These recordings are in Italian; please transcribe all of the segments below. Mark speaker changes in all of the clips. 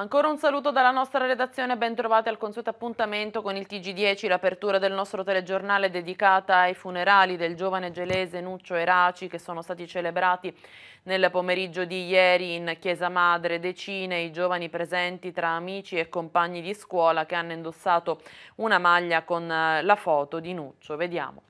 Speaker 1: Ancora un saluto dalla nostra redazione, ben al consueto appuntamento con il TG10, l'apertura del nostro telegiornale dedicata ai funerali del giovane gelese Nuccio Eraci che sono stati celebrati nel pomeriggio di ieri in Chiesa Madre, decine i giovani presenti tra amici e compagni di scuola che hanno indossato una maglia con eh, la foto di Nuccio. Vediamo.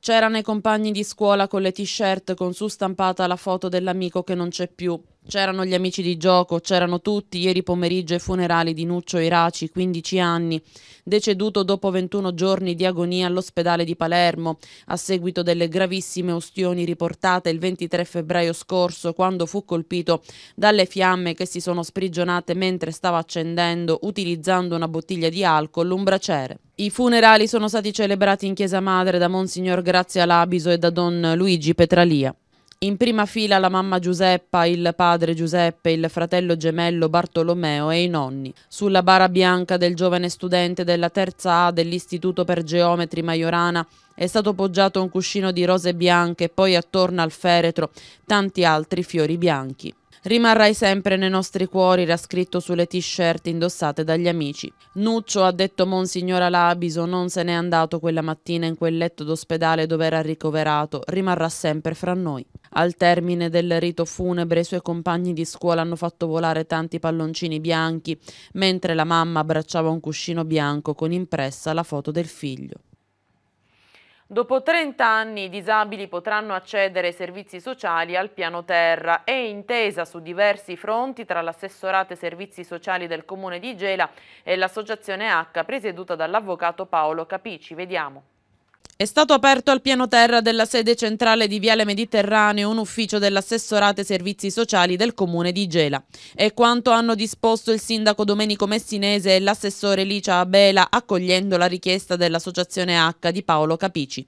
Speaker 1: C'erano i compagni di scuola con le t-shirt con su stampata la foto dell'amico che non c'è più. C'erano gli amici di gioco, c'erano tutti. Ieri pomeriggio i funerali di Nuccio Iraci, 15 anni, deceduto dopo 21 giorni di agonia all'ospedale di Palermo, a seguito delle gravissime ustioni riportate il 23 febbraio scorso, quando fu colpito dalle fiamme che si sono sprigionate mentre stava accendendo, utilizzando una bottiglia di alcol, un braciere. I funerali sono stati celebrati in Chiesa Madre da Monsignor Grazia Labiso e da Don Luigi Petralia. In prima fila la mamma Giuseppa, il padre Giuseppe, il fratello gemello Bartolomeo e i nonni. Sulla bara bianca del giovane studente della terza A dell'Istituto per Geometri Maiorana è stato poggiato un cuscino di rose bianche e poi attorno al feretro tanti altri fiori bianchi. Rimarrai sempre nei nostri cuori, era scritto sulle t-shirt indossate dagli amici. Nuccio, ha detto Monsignora Labiso, non se n'è andato quella mattina in quel letto d'ospedale dove era ricoverato, rimarrà sempre fra noi. Al termine del rito funebre i suoi compagni di scuola hanno fatto volare tanti palloncini bianchi, mentre la mamma abbracciava un cuscino bianco con impressa la foto del figlio. Dopo 30 anni i disabili potranno accedere ai servizi sociali al piano terra e intesa su diversi fronti tra l'assessorate servizi sociali del comune di Gela e l'associazione H presieduta dall'avvocato Paolo Capici. Vediamo. È stato aperto al piano terra della sede centrale di Viale Mediterraneo un ufficio dell'assessorate servizi sociali del comune di Gela. È quanto hanno disposto il sindaco Domenico Messinese e l'assessore Licia Abela accogliendo la richiesta dell'associazione H di Paolo Capici.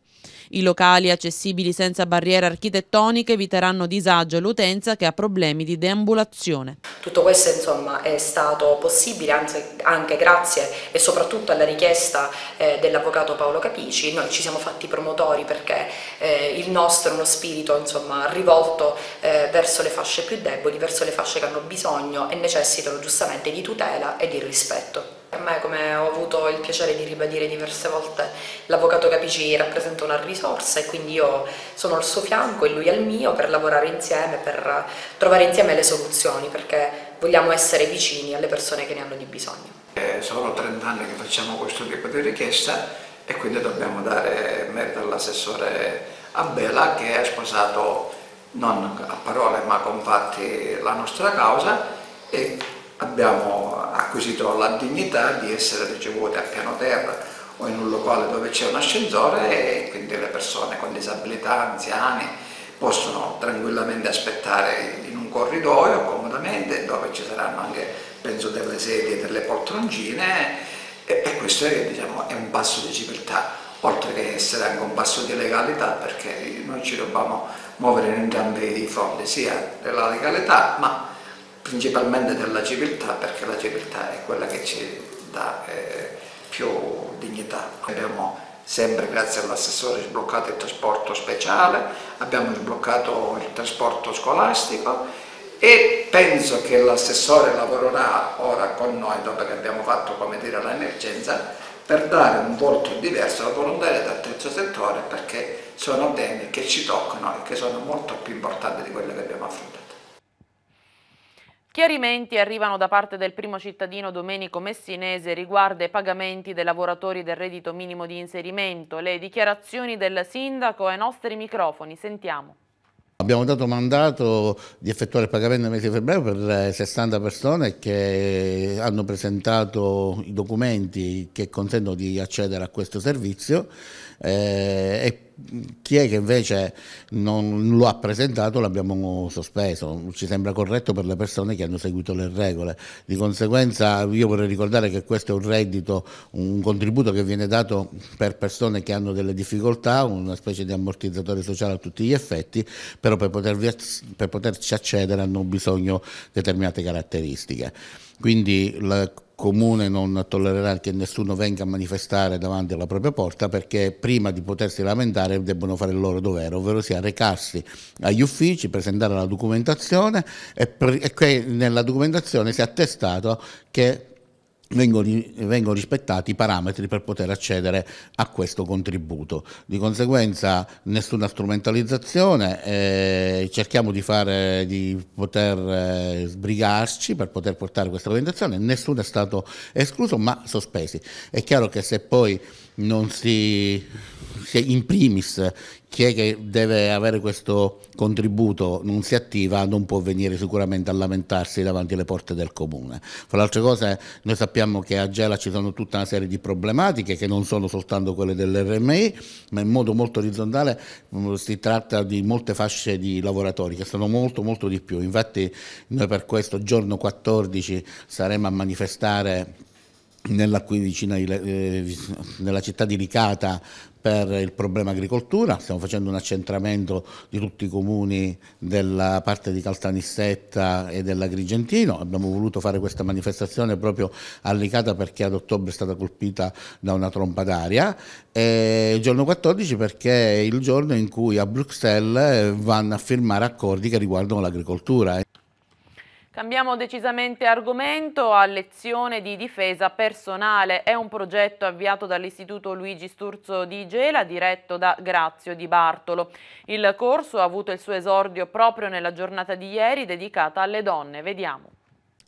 Speaker 1: I locali accessibili senza barriere architettoniche eviteranno disagio all'utenza che ha problemi di deambulazione. Tutto questo insomma, è stato possibile anche, anche grazie e soprattutto alla richiesta eh, dell'avvocato Paolo Capici. Noi ci siamo fatti promotori perché eh, il nostro è uno spirito insomma, rivolto eh, verso le fasce più deboli, verso le fasce che hanno bisogno e necessitano giustamente di tutela e di rispetto. A me, come ho avuto il piacere di ribadire diverse volte, l'avvocato Capici rappresenta una risorsa e quindi io sono al suo fianco e lui al mio per lavorare insieme, per trovare insieme le soluzioni, perché vogliamo essere vicini alle persone che ne hanno di bisogno.
Speaker 2: Eh, sono 30 anni che facciamo questo tipo di richiesta e quindi dobbiamo dare merito all'assessore
Speaker 1: Abela
Speaker 2: che ha sposato non a parole ma con fatti la nostra causa e abbiamo acquisito la dignità di essere ricevute a piano terra o in un locale dove c'è un ascensore e quindi le persone con disabilità, anziani possono tranquillamente aspettare in un corridoio comodamente dove ci saranno anche penso delle sedie e delle poltroncine e, e questo è, diciamo, è, un passo di civiltà, oltre che essere anche un passo di legalità, perché noi ci dobbiamo muovere in entrambi i fondi, sia della legalità, ma principalmente della civiltà, perché la civiltà è quella che ci dà eh, più dignità. Abbiamo sempre grazie all'assessore sbloccato il trasporto speciale, abbiamo sbloccato il trasporto scolastico e penso che l'assessore lavorerà ora con noi dopo che abbiamo fatto come dire l'emergenza per dare un volto diverso alla volontariato al terzo settore perché sono temi che ci toccano e che sono molto più importanti di quelli che abbiamo affrontato.
Speaker 1: Chiarimenti arrivano da parte del primo cittadino Domenico Messinese riguardo ai pagamenti dei lavoratori del reddito minimo di inserimento, le dichiarazioni del sindaco ai nostri microfoni. Sentiamo.
Speaker 3: Abbiamo dato mandato di effettuare il pagamento nel mese di febbraio per 60 eh, persone che hanno presentato i documenti che consentono di accedere a questo servizio. Eh, e chi è che invece non lo ha presentato l'abbiamo sospeso, ci sembra corretto per le persone che hanno seguito le regole. Di conseguenza io vorrei ricordare che questo è un reddito, un contributo che viene dato per persone che hanno delle difficoltà, una specie di ammortizzatore sociale a tutti gli effetti, però per, potervi, per poterci accedere hanno bisogno di determinate caratteristiche. Quindi la comune non tollererà che nessuno venga a manifestare davanti alla propria porta perché prima di potersi lamentare debbono fare il loro dovere, ovvero sia recarsi agli uffici, presentare la documentazione e, pre- e nella documentazione sia attestato che vengono, rispettati i parametri per poter accedere a questo contributo. Di conseguenza nessuna strumentalizzazione, eh, cerchiamo di, fare, di poter eh, sbrigarci per poter portare questa presentazione, nessuno è stato escluso ma sospesi. È chiaro che se poi non si, si, in primis chi è che deve avere questo contributo non si attiva non può venire sicuramente a lamentarsi davanti alle porte del comune. Fra le altre cose noi sappiamo che a Gela ci sono tutta una serie di problematiche che non sono soltanto quelle dell'RMI, ma in modo molto orizzontale mm, si tratta di molte fasce di lavoratori che sono molto molto di più. Infatti noi per questo giorno 14 saremo a manifestare nella, qui vicina eh, nella città di Licata per il problema agricoltura, stiamo facendo un accentramento di tutti i comuni della parte di Caltanissetta e dell'Agrigentino, abbiamo voluto fare questa manifestazione proprio a Licata perché ad ottobre è stata colpita da una tromba d'aria e il giorno 14 perché è il giorno in cui a Bruxelles vanno a firmare accordi che riguardano l'agricoltura.
Speaker 1: Cambiamo decisamente argomento a lezione di difesa personale. È un progetto avviato dall'Istituto Luigi Sturzo di Gela, diretto da Grazio Di Bartolo. Il corso ha avuto il suo esordio proprio nella giornata di ieri dedicata alle donne. Vediamo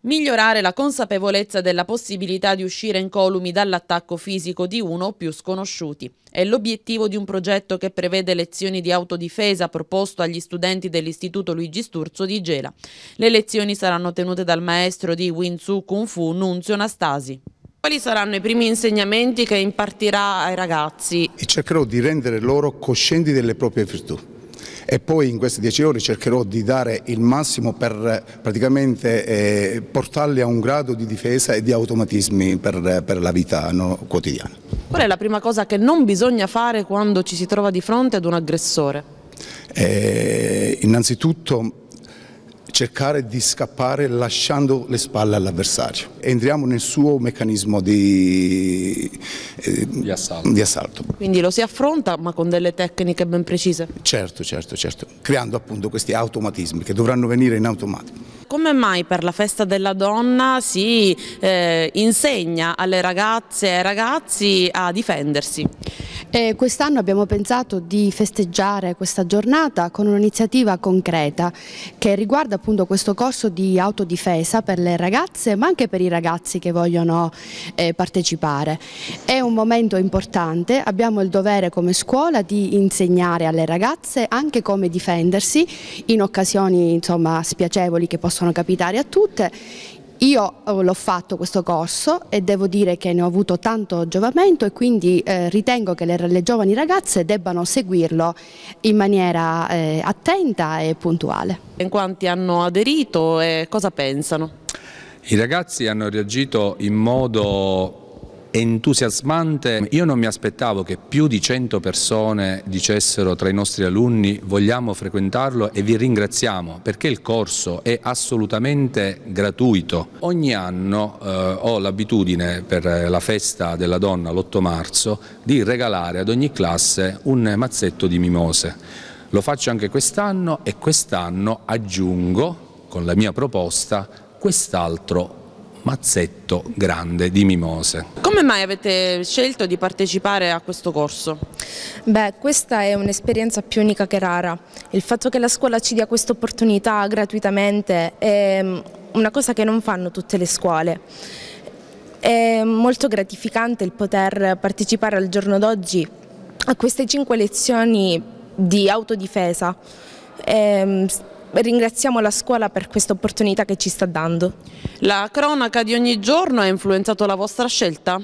Speaker 1: migliorare la consapevolezza della possibilità di uscire incolumi dall'attacco fisico di uno o più sconosciuti. È l'obiettivo di un progetto che prevede lezioni di autodifesa proposto agli studenti dell'Istituto Luigi Sturzo di Gela. Le lezioni saranno tenute dal maestro di Wing Tzu Kung Fu, Nunzio Anastasi. Quali saranno i primi insegnamenti che impartirà ai ragazzi?
Speaker 3: E cercherò di rendere loro coscienti delle proprie virtù e poi in queste dieci ore cercherò di dare il massimo per praticamente eh, portarli a un grado di difesa e di automatismi per, per la vita no, quotidiana.
Speaker 1: Qual è la prima cosa che non bisogna fare quando ci si trova di fronte ad un aggressore?
Speaker 3: Eh, innanzitutto cercare di scappare lasciando le spalle all'avversario. Entriamo nel suo meccanismo di, eh, di, assalto. di, assalto.
Speaker 1: Quindi lo si affronta ma con delle tecniche ben precise?
Speaker 3: Certo, certo, certo, creando appunto questi automatismi che dovranno venire in automatico.
Speaker 1: Come mai per la festa della donna si eh, insegna alle ragazze e ai ragazzi a difendersi? Quest'anno abbiamo pensato di festeggiare questa giornata con un'iniziativa concreta che riguarda appunto questo corso di autodifesa per le ragazze ma anche per i ragazzi che vogliono eh, partecipare. È un momento importante, abbiamo il dovere come scuola di insegnare alle ragazze anche come difendersi in occasioni insomma, spiacevoli che possono capitare a tutte io eh, l'ho fatto questo corso e devo dire che ne ho avuto tanto giovamento e quindi eh, ritengo che le, le, giovani ragazze debbano seguirlo in maniera eh, attenta e puntuale. In quanti hanno aderito e cosa pensano?
Speaker 4: I ragazzi hanno reagito in modo entusiasmante. Io non mi aspettavo che più di 100 persone dicessero tra i nostri alunni vogliamo frequentarlo e vi ringraziamo perché il corso è assolutamente gratuito. Ogni anno eh, ho l'abitudine per eh, la festa della donna l'8 marzo di regalare ad ogni classe un mazzetto di mimose. Lo faccio anche quest'anno e quest'anno aggiungo con la mia proposta quest'altro mazzetto grande di mimose.
Speaker 1: Come mai avete scelto di partecipare a questo corso? Beh, questa è un'esperienza più unica che rara. Il fatto che la scuola ci dia questa opportunità gratuitamente è mm, una cosa che non fanno tutte le scuole. È molto gratificante il poter partecipare al giorno d'oggi a queste cinque lezioni di autodifesa. È ehm, ringraziamo la scuola per questa opportunità che ci sta dando. La cronaca di ogni giorno ha influenzato la vostra scelta?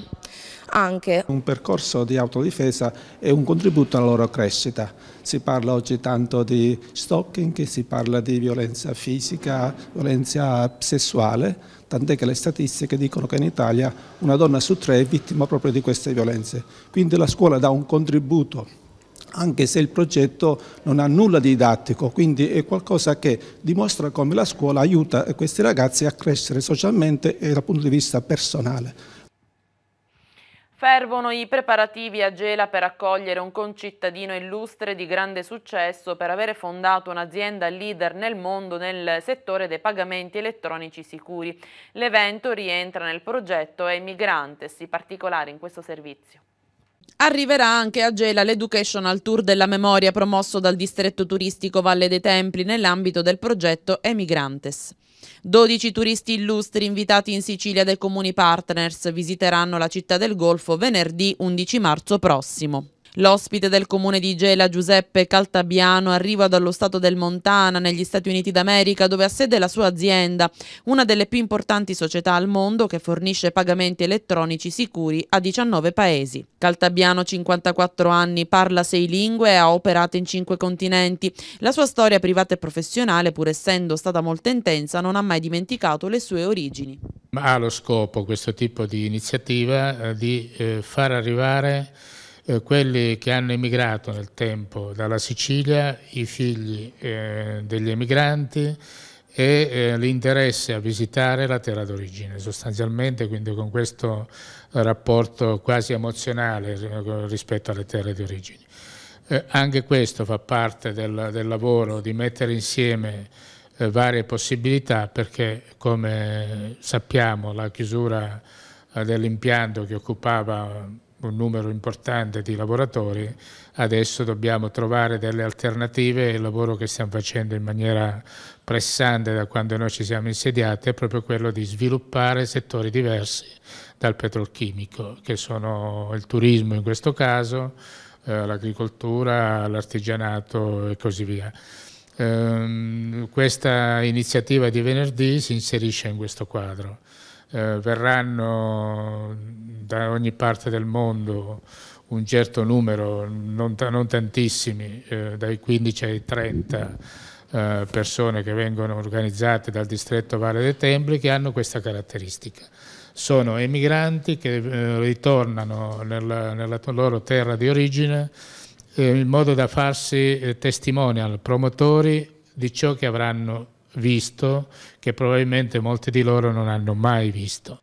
Speaker 1: Anche.
Speaker 4: Un percorso di autodifesa è un contributo alla loro crescita. Si parla oggi tanto di stalking, si parla di violenza fisica, violenza sessuale, tant'è che le statistiche dicono che in Italia una donna su tre è vittima proprio di queste violenze. Quindi la scuola dà un contributo anche se il progetto non ha nulla di didattico, quindi è qualcosa che dimostra come la scuola aiuta questi ragazzi a crescere socialmente e dal punto di vista personale.
Speaker 1: Fervono i preparativi a Gela per accogliere un concittadino illustre di grande successo per avere fondato un'azienda leader nel mondo nel settore dei pagamenti elettronici sicuri. L'evento rientra nel progetto Emigrantes, i particolari in questo servizio. Arriverà anche a Gela l'Educational Tour della Memoria promosso dal distretto turistico Valle dei Templi nell'ambito del progetto Emigrantes. 12 turisti illustri invitati in Sicilia dai comuni partners visiteranno la città del Golfo venerdì 11 marzo prossimo. L'ospite del comune di Gela, Giuseppe Caltabiano, arriva dallo stato del Montana, negli Stati Uniti d'America, dove ha sede la sua azienda, una delle più importanti società al mondo che fornisce pagamenti elettronici sicuri a 19 paesi. Caltabiano, 54 anni, parla sei lingue e ha operato in cinque continenti. La sua storia privata e professionale, pur essendo stata molto intensa, non ha mai dimenticato le sue origini.
Speaker 4: Ma ha lo scopo questo tipo di iniziativa eh, di eh, far arrivare eh, quelli che hanno emigrato nel tempo dalla Sicilia, i figli eh, degli emigranti e eh, l'interesse a visitare la terra d'origine sostanzialmente, quindi con questo rapporto quasi emozionale eh, rispetto alle terre di origine. Eh, anche questo fa parte del, del lavoro di mettere insieme eh, varie possibilità perché come sappiamo la chiusura dell'impianto che occupava un numero importante di lavoratori, adesso dobbiamo trovare delle alternative e il lavoro che stiamo facendo in maniera pressante da quando noi ci siamo insediati è proprio quello di sviluppare settori diversi dal petrolchimico, che sono il turismo in questo caso, eh, l'agricoltura, l'artigianato e così via. Ehm, questa iniziativa di venerdì si inserisce in questo quadro. Eh, verranno da ogni parte del mondo un certo numero, non, non tantissimi, eh, dai 15 ai 30 eh, persone che vengono organizzate dal distretto Valle dei Templi che hanno questa caratteristica. Sono emigranti che eh, ritornano nella, nella, loro terra di origine eh, in modo da farsi eh, testimonial, promotori di ciò che avranno visto che probabilmente molti di loro non hanno mai visto.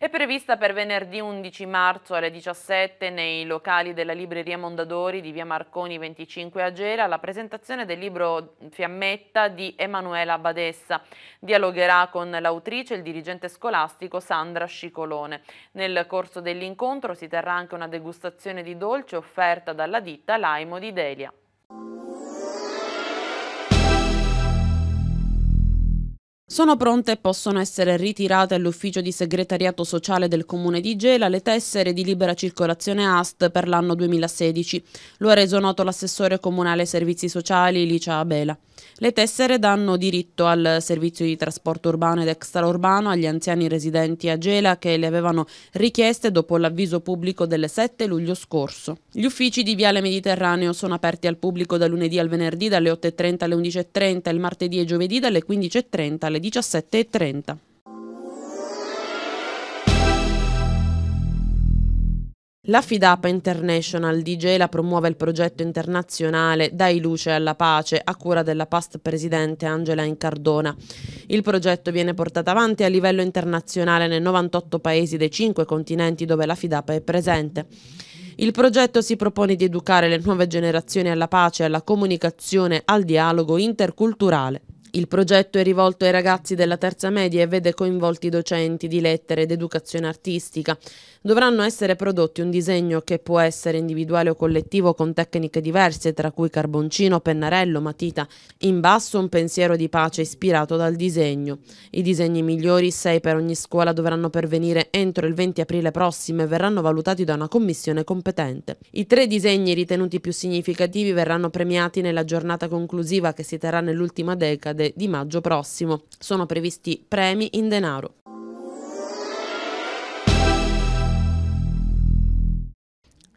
Speaker 1: È prevista per venerdì 11 marzo alle 17 nei locali della libreria Mondadori di via Marconi 25 a Gera la presentazione del libro Fiammetta di Emanuela Badessa. Dialogherà con l'autrice e il dirigente scolastico Sandra Scicolone. Nel corso dell'incontro si terrà anche una degustazione di dolce offerta dalla ditta Laimo di Delia. Sono pronte e possono essere ritirate all'ufficio di segretariato sociale del comune di Gela le tessere di libera circolazione AST per l'anno 2016. Lo ha reso noto l'assessore comunale ai servizi sociali Licia Abela. Le tessere danno diritto al servizio di trasporto urbano ed extraurbano agli anziani residenti a Gela che le avevano richieste dopo l'avviso pubblico del 7 luglio scorso. Gli uffici di Viale Mediterraneo sono aperti al pubblico da lunedì al venerdì dalle 8.30 alle 11.30, il martedì e giovedì dalle 15.30 alle 17.30. La Fidapa International di Gela promuove il progetto internazionale Dai luce alla pace a cura della past presidente Angela Incardona. Il progetto viene portato avanti a livello internazionale nei 98 paesi dei 5 continenti dove la Fidapa è presente. Il progetto si propone di educare le nuove generazioni alla pace, alla comunicazione, al dialogo interculturale. Il progetto è rivolto ai ragazzi della terza media e vede coinvolti docenti di lettere ed educazione artistica, dovranno essere prodotti un disegno che può essere individuale o collettivo con tecniche diverse, tra cui carboncino, pennarello, matita. In basso un pensiero di pace ispirato dal disegno. I disegni migliori, 6 per ogni scuola, dovranno pervenire entro il 20 aprile prossimo e verranno valutati da una commissione competente. I tre disegni ritenuti più significativi verranno premiati nella giornata conclusiva che si terrà nell'ultima decade di maggio prossimo. Sono previsti premi in denaro.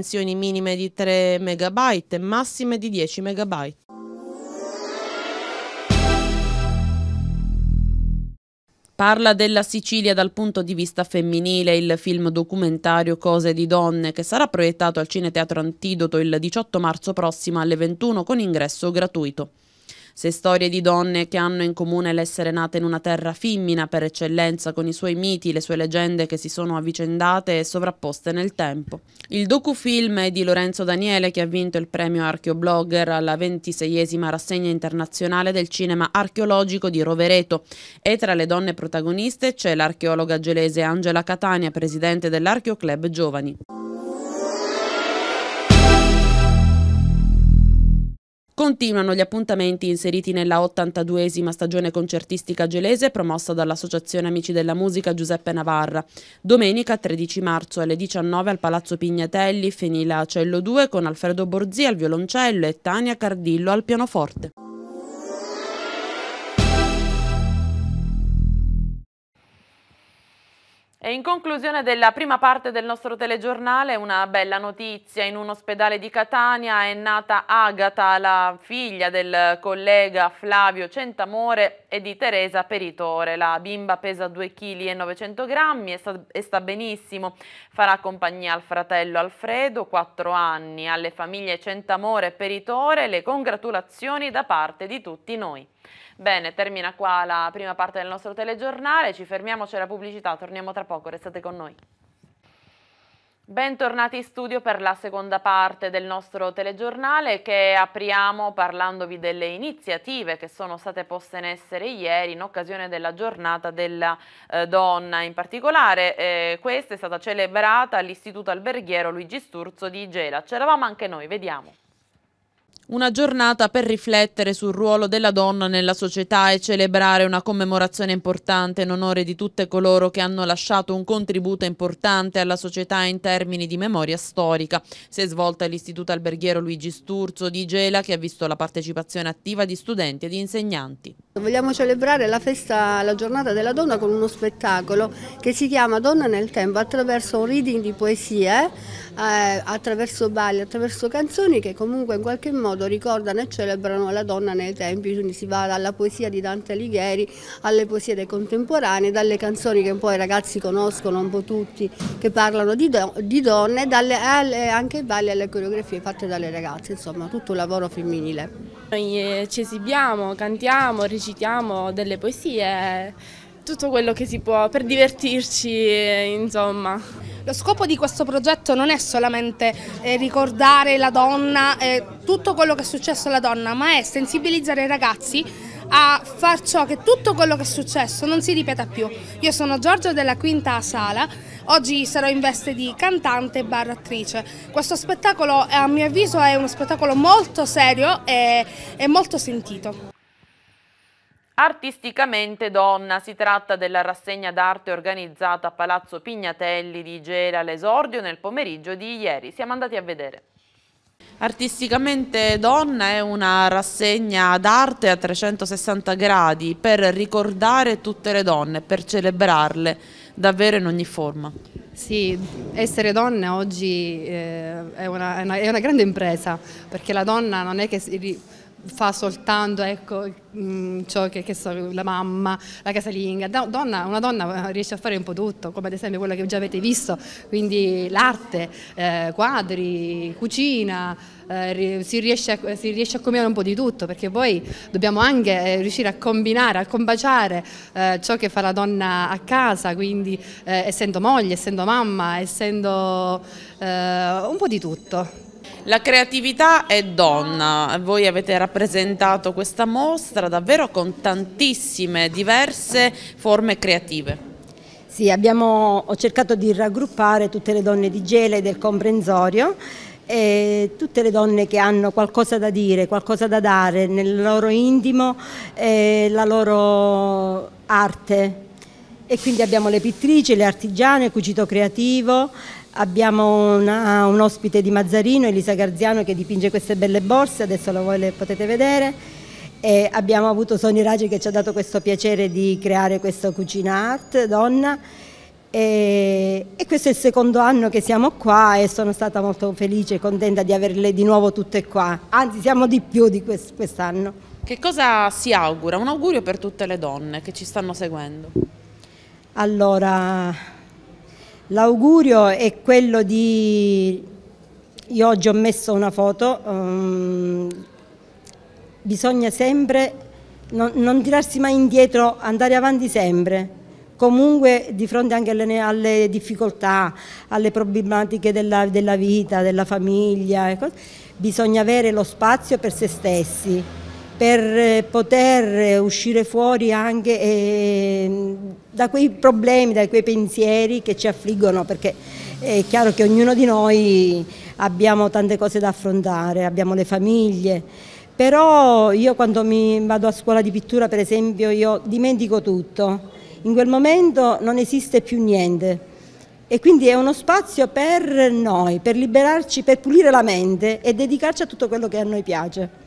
Speaker 1: dimensioni minime di 3 MB e massime di 10 MB. Parla della Sicilia dal punto di vista femminile il film documentario Cose di donne che sarà proiettato al Cineteatro Antidoto il 18 marzo prossimo alle 21 con ingresso gratuito. Se storie di donne che hanno in comune l'essere nate in una terra femmina per eccellenza con i suoi miti, le sue leggende che si sono avvicendate e sovrapposte nel tempo. Il docufilm è di Lorenzo Daniele che ha vinto il premio Archeoblogger alla 26esima rassegna internazionale del cinema archeologico di Rovereto e tra le donne protagoniste c'è l'archeologa gelese Angela Catania, presidente dell'Archeo Club Giovani. Continuano gli appuntamenti inseriti nella 82esima stagione concertistica gelese promossa dall'Associazione Amici della Musica Giuseppe Navarra. Domenica 13 marzo alle 19 al Palazzo Pignatelli, Fenila Cello 2 con Alfredo Borzi al violoncello e Tania Cardillo al pianoforte. E in conclusione della prima parte del nostro telegiornale, una bella notizia, in un ospedale di Catania è nata Agata, la figlia del collega Flavio Centamore e di Teresa Peritore. La bimba pesa 2,9 kg e, sta, e sta benissimo, farà compagnia al fratello Alfredo, 4 anni, alle famiglie Centamore e Peritore le congratulazioni da parte di tutti noi. Bene, termina qua la prima parte del nostro telegiornale, ci fermiamo, c'è la pubblicità, torniamo tra poco, restate con noi. Bentornati in studio per la seconda parte del nostro telegiornale che apriamo parlandovi delle iniziative che sono state poste in essere ieri in occasione della giornata della eh, donna. In particolare eh, questa è stata celebrata all'Istituto Alberghiero Luigi Sturzo di Gela. C'eravamo anche noi, vediamo. Una giornata per riflettere sul ruolo della donna nella società e celebrare una commemorazione importante in onore di tutte coloro che hanno lasciato un contributo importante alla società in termini di memoria storica. Si è svolta all'Istituto Alberghiero Luigi Sturzo di Gela che ha visto la partecipazione attiva di studenti e di insegnanti.
Speaker 5: Vogliamo celebrare la festa, la giornata della donna con uno spettacolo che si chiama Donna nel tempo attraverso un reading di poesie eh, attraverso balli, attraverso canzoni che comunque in qualche modo ricordano e celebrano la donna nei tempi, quindi si va dalla poesia di Dante Alighieri alle poesie dei contemporanei, dalle canzoni che poi i ragazzi conoscono un po' tutti, che parlano di, do, di donne, dalle, alle, anche i balli e alle coreografie fatte dalle ragazze, insomma tutto un lavoro femminile.
Speaker 1: Noi ci esibiamo, cantiamo, recitiamo delle poesie tutto quello che si può per divertirci, eh, insomma. Lo scopo di questo progetto non è solamente eh, ricordare la donna, eh, tutto quello che è successo alla donna, ma è sensibilizzare i ragazzi a far ciò che tutto quello che è successo non si ripeta più. Io sono Giorgio della Quinta Sala, oggi sarò in veste di cantante barra attrice. Questo spettacolo a mio avviso è uno spettacolo molto serio e molto sentito. Artisticamente donna, si tratta della rassegna d'arte organizzata a Palazzo Pignatelli di Gela l'esordio nel pomeriggio di ieri. Siamo andati a vedere. Artisticamente Donna è una rassegna d'arte a 360 gradi per ricordare tutte le donne, per celebrarle davvero in ogni forma. Sì, essere donna oggi eh, è
Speaker 5: una, è una grande impresa perché la donna non è che fa soltanto ecco, mm, ciò che, che so, la mamma, la casalinga, donna, una donna eh, riesce a fare un po' tutto, come ad esempio quello che già avete visto, quindi l'arte, eh, quadri, cucina, eh, si, riesce a, si riesce a combinare un po' di tutto, perché poi dobbiamo anche eh, riuscire a combinare, a combaciare eh, ciò che fa la donna a casa, quindi eh, essendo moglie, essendo mamma, essendo un po' di tutto.
Speaker 1: La creatività è donna, voi avete rappresentato questa mostra davvero con tantissime diverse forme creative.
Speaker 5: Sì, abbiamo, ho cercato di raggruppare tutte le donne di Gela e del comprensorio e tutte le donne che hanno qualcosa da dire, qualcosa da dare nel loro intimo e la loro arte. E quindi abbiamo le pittrici, le artigiane, il cucito creativo, Abbiamo una, un ospite di Mazzarino, Elisa Garziano, che dipinge queste belle borse, adesso la voi le potete vedere. E abbiamo avuto Sonia Raggi che ci ha dato questo piacere di creare questa cucina art donna. E, e, questo è il secondo anno che siamo qua e sono stata molto felice e contenta di averle di nuovo tutte qua. Anzi, siamo di più di quest'anno.
Speaker 1: Che cosa si augura? Un augurio per tutte le donne che ci stanno seguendo.
Speaker 5: Allora, L'augurio è quello di... Io oggi ho messo una foto, um, bisogna sempre non, non, tirarsi mai indietro, andare avanti sempre, comunque di fronte anche alle, alle difficoltà, alle problematiche della, della vita, della famiglia, ecco, bisogna avere lo spazio per se stessi, per eh, poter eh, uscire fuori anche... E, da quei problemi, da quei pensieri che ci affliggono, perché è chiaro che ognuno di noi abbiamo tante cose da affrontare, abbiamo le famiglie, però io quando mi vado a scuola di pittura per esempio io dimentico tutto, in quel momento non esiste più niente e quindi è uno spazio per noi, per liberarci, per pulire la mente e dedicarci a tutto quello che a noi piace.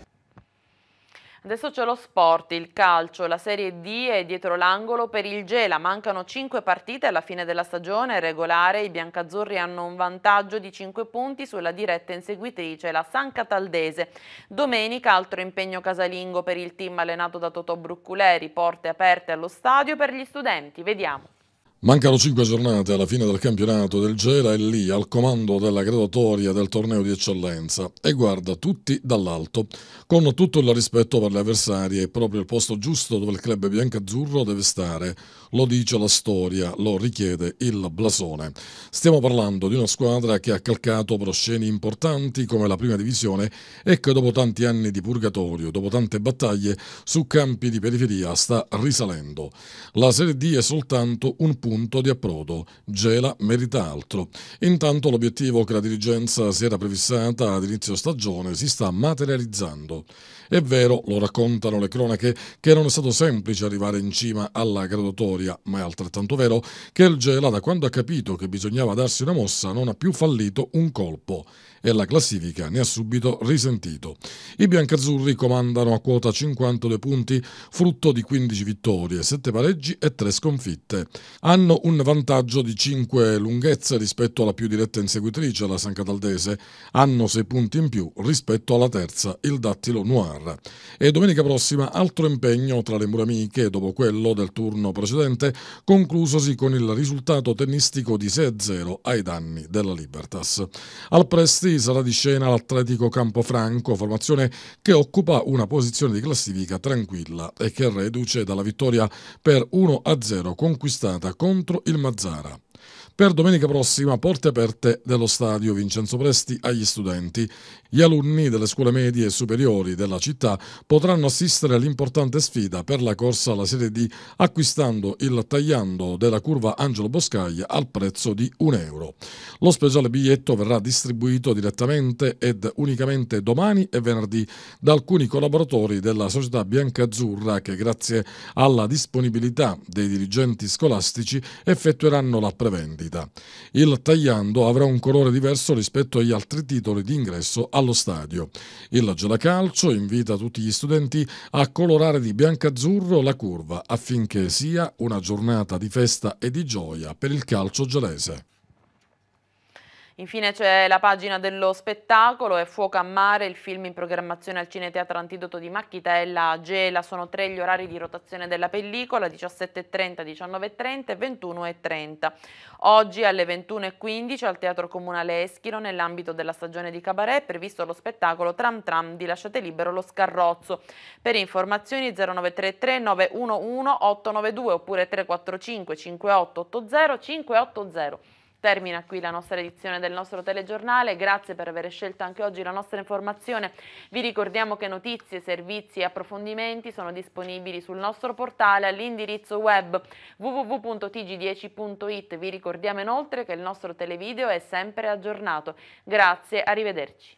Speaker 1: Adesso c'è lo sport, il calcio, la Serie D è dietro l'angolo per il Gela. Mancano 5 partite alla fine della stagione regolare. I biancazzurri hanno un vantaggio di 5 punti sulla diretta inseguitrice, la San Cataldese. Domenica altro impegno casalingo per il team allenato da Totò Brucculeri. Porte aperte allo stadio per gli studenti. Vediamo.
Speaker 6: Mancano cinque giornate alla fine del campionato del Gela e lì al comando della graduatoria del torneo di eccellenza e guarda tutti dall'alto, con tutto il rispetto per le avversarie e proprio il posto giusto dove il club biancazzurro deve stare, lo dice la storia, lo richiede il blasone. Stiamo parlando di una squadra che ha calcato prosceni importanti come la prima divisione e che dopo tanti anni di purgatorio, dopo tante battaglie su campi di periferia sta risalendo. La Serie D è soltanto un punto di approdo, Gela merita altro. Intanto l'obiettivo che la dirigenza si era prefissata ad inizio stagione si sta materializzando. È vero, lo raccontano le cronache, che non è stato semplice arrivare in cima alla graduatoria, ma è altrettanto vero che il Gela, da quando ha capito che bisognava darsi una mossa, non ha più fallito un colpo e la classifica ne ha subito risentito. I biancazzurri comandano a quota 52 punti, frutto di 15 vittorie, 7 pareggi e 3 sconfitte. Hanno un vantaggio di 5 lunghezze rispetto alla più diretta inseguitrice, la San Cataldese. Hanno 6 punti in più rispetto alla terza, il Dattilo Noir. E domenica prossima altro impegno tra le muramiche dopo quello del turno precedente, conclusosi con il risultato tennistico di 6-0 ai danni della Libertas. Al Presti Così sarà di scena l'Atletico Campofranco, formazione che occupa una posizione di classifica tranquilla e che reduce dalla vittoria per 1-0 conquistata contro il Mazzara. Per domenica prossima, porte aperte dello stadio Vincenzo Presti agli studenti. Gli alunni delle scuole medie e superiori della città potranno assistere all'importante sfida per la corsa alla Serie D acquistando il tagliando della curva Angelo Boscaglia al prezzo di 1 euro. Lo speciale biglietto verrà distribuito direttamente ed unicamente domani e venerdì da alcuni collaboratori della società biancazzurra che grazie alla disponibilità dei dirigenti scolastici effettueranno la prevendita partita. Il tagliando avrà un colore diverso rispetto agli altri titoli di ingresso allo stadio. Il Gelacalcio invita tutti gli studenti a colorare di bianco-azzurro la curva affinché sia una giornata di festa e di gioia per il calcio gelese.
Speaker 1: Infine c'è la pagina dello spettacolo è Fuoco a mare, il film in programmazione al Cineteatro Antidoto di Macchitella Gela. Sono tre gli orari di rotazione della pellicola, 17.30, 19.30 e 21.30. Oggi alle 21.15 al Teatro Comunale Eschilo, nell'ambito della stagione di Cabaret, è previsto lo spettacolo Tram Tram di Lasciate Libero lo Scarrozzo. Per informazioni 0933 911 892 oppure 345 5880 580. Termina qui la nostra edizione del nostro telegiornale, grazie per aver scelto anche oggi la nostra informazione. Vi ricordiamo che notizie, servizi e approfondimenti sono disponibili sul nostro portale all'indirizzo web www.tg10.it. Vi ricordiamo inoltre che il nostro televideo è sempre aggiornato. Grazie, arrivederci.